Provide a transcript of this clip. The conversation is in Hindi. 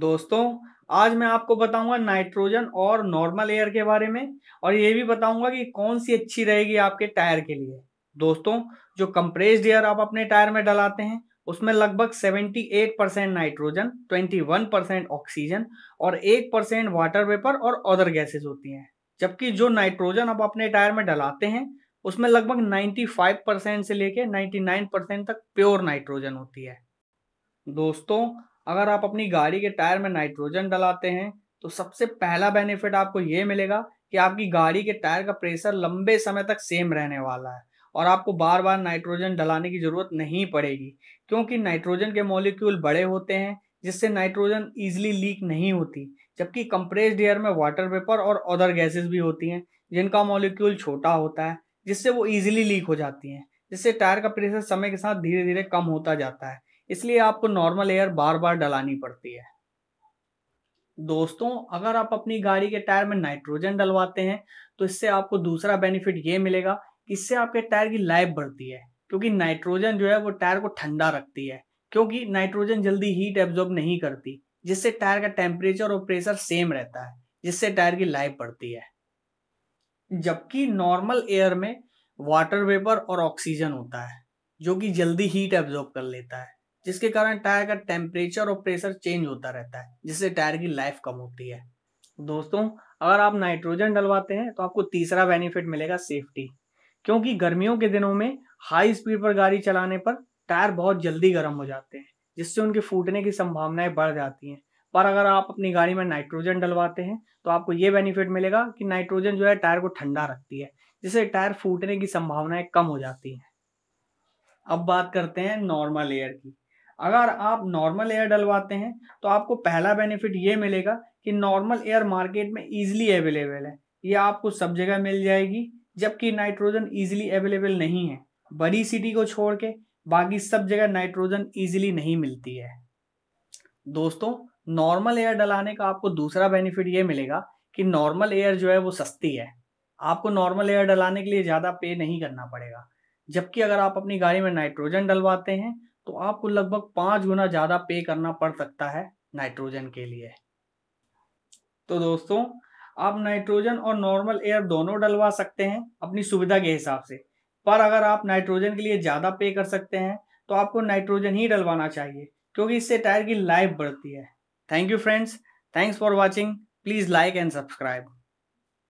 दोस्तों आज मैं आपको बताऊंगा नाइट्रोजन और नॉर्मल एयर के बारे में और ये भी बताऊंगा कि कौन सी अच्छी रहेगी आपके टायर के लिए दोस्तों जो कंप्रेस्ड एयर आप अपने टायर में डलाते हैं उसमें लगभग 78 परसेंट नाइट्रोजन 21 परसेंट ऑक्सीजन और 1 परसेंट वाटर वेपर और अदर गैसेस होती हैं जबकि जो नाइट्रोजन आप अपने टायर में डलाते हैं उसमें लगभग 95 परसेंट से लेकर 99 परसेंट तक प्योर नाइट्रोजन होती है दोस्तों अगर आप अपनी गाड़ी के टायर में नाइट्रोजन डलाते हैं तो सबसे पहला बेनिफिट आपको ये मिलेगा कि आपकी गाड़ी के टायर का प्रेशर लंबे समय तक सेम रहने वाला है और आपको बार बार नाइट्रोजन डलाने की ज़रूरत नहीं पड़ेगी क्योंकि नाइट्रोजन के मॉलिक्यूल बड़े होते हैं जिससे नाइट्रोजन ईजिली लीक नहीं होती जबकि कंप्रेस्ड एयर में वाटर वेपर और अदर गैसेस भी होती हैं जिनका मॉलिक्यूल छोटा होता है जिससे वो ईजिली लीक हो जाती हैं जिससे टायर का प्रेशर समय के साथ धीरे धीरे कम होता जाता है इसलिए आपको नॉर्मल एयर बार बार डलानी पड़ती है दोस्तों अगर आप अपनी गाड़ी के टायर में नाइट्रोजन डलवाते हैं तो इससे आपको दूसरा बेनिफिट ये मिलेगा कि इससे आपके टायर की लाइफ बढ़ती है क्योंकि नाइट्रोजन जो है वो टायर को ठंडा रखती है क्योंकि नाइट्रोजन जल्दी हीट एब्जॉर्ब नहीं करती जिससे टायर का टेम्परेचर और प्रेशर सेम रहता है जिससे टायर की लाइफ बढ़ती है जबकि नॉर्मल एयर में वाटर वेपर और ऑक्सीजन होता है जो कि जल्दी हीट एब्जॉर्ब कर लेता है जिसके कारण टायर का टेम्परेचर और प्रेशर चेंज होता रहता है जिससे टायर की लाइफ कम होती है दोस्तों अगर आप नाइट्रोजन डलवाते हैं तो आपको तीसरा बेनिफिट मिलेगा सेफ्टी क्योंकि गर्मियों के दिनों में हाई स्पीड पर गाड़ी चलाने पर टायर बहुत जल्दी गर्म हो जाते हैं जिससे उनके फूटने की संभावनाएं बढ़ जाती हैं पर अगर आप अपनी गाड़ी में नाइट्रोजन डलवाते हैं तो आपको ये बेनिफिट मिलेगा कि नाइट्रोजन जो है टायर को ठंडा रखती है जिससे टायर फूटने की संभावनाएं कम हो जाती हैं अब बात करते हैं नॉर्मल एयर की अगर आप नॉर्मल एयर डलवाते हैं तो आपको पहला बेनिफिट ये मिलेगा कि नॉर्मल एयर मार्केट में ईजिली अवेलेबल है ये आपको सब जगह मिल जाएगी जबकि नाइट्रोजन ईजिली अवेलेबल नहीं है बड़ी सिटी को छोड़ के बाकी सब जगह नाइट्रोजन ईजिली नहीं मिलती है दोस्तों नॉर्मल एयर डलाने का आपको दूसरा बेनिफिट ये मिलेगा कि नॉर्मल एयर जो है वो सस्ती है आपको नॉर्मल एयर डलाने के लिए ज़्यादा पे नहीं करना पड़ेगा जबकि अगर आप अपनी गाड़ी में नाइट्रोजन डलवाते हैं तो आपको लगभग पांच गुना ज़्यादा पे करना पड़ सकता है नाइट्रोजन के लिए तो दोस्तों आप नाइट्रोजन और नॉर्मल एयर दोनों डलवा सकते हैं अपनी सुविधा के हिसाब से पर अगर आप नाइट्रोजन के लिए ज़्यादा पे कर सकते हैं तो आपको नाइट्रोजन ही डलवाना चाहिए क्योंकि इससे टायर की लाइफ बढ़ती है thank you friends thanks for watching please like and subscribe